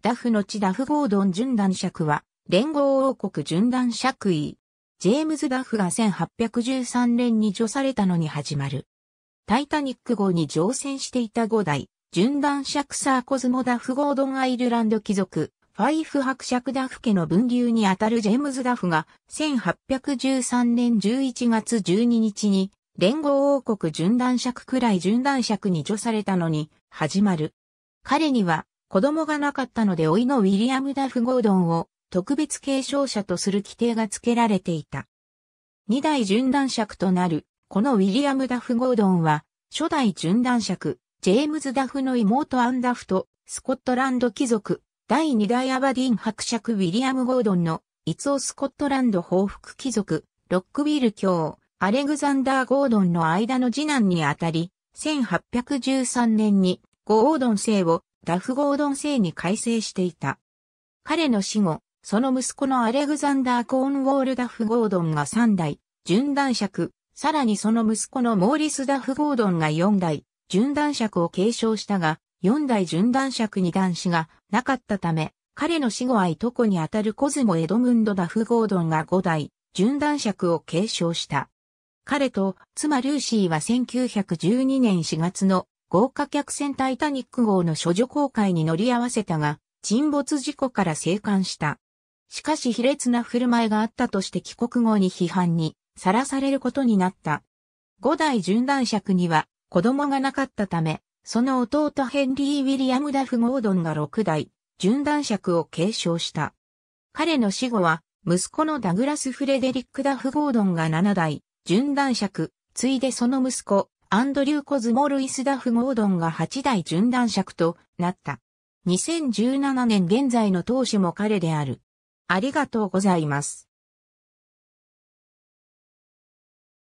ダフの地ダフ・ゴードン準男爵は、連合王国準男爵位。ジェームズ・ダフが1813年に除されたのに始まる。タイタニック号に乗船していた5代、準男爵サーコズモ・ダフ・ゴードン・アイルランド貴族、ファイフ伯爵ダフ家の分流にあたるジェームズ・ダフが、1813年11月12日に、連合王国準男爵くらい準男爵に除されたのに、始まる。彼には、子供がなかったので老いのウィリアム・ダフ・ゴードンを特別継承者とする規定が付けられていた。二代順断爵となる、このウィリアム・ダフ・ゴードンは、初代順断爵、ジェームズ・ダフの妹アン・ダフと、スコットランド貴族、第二代アバディン伯爵ウィリアム・ゴードンの、イツオ・スコットランド報復貴族、ロックビール卿、アレグザンダー・ゴードンの間の次男にあたり、1813年にゴードン姓をダフ・ゴードン制に改正していた。彼の死後、その息子のアレグザンダー・コーンウォール・ダフ・ゴードンが3代、順断爵、さらにその息子のモーリス・ダフ・ゴードンが4代、順断爵を継承したが、4代順断爵に男子がなかったため、彼の死後はいとこにあたるコズモ・エドムンド・ダフ・ゴードンが5代、順断爵を継承した。彼と妻ルーシーは1912年4月の豪華客船タイタニック号の処女航海に乗り合わせたが、沈没事故から生還した。しかし卑劣な振る舞いがあったとして帰国後に批判にさらされることになった。五代巡弾尺には子供がなかったため、その弟ヘンリー・ウィリアム・ダフ・ゴードンが六代巡弾尺を継承した。彼の死後は息子のダグラス・フレデリック・ダフ・ゴードンが七代巡弾尺、ついでその息子、アンドリュー・コズモ・ルイス・ダフ・モードンが8代準男爵となった。2017年現在の当主も彼である。ありがとうございます。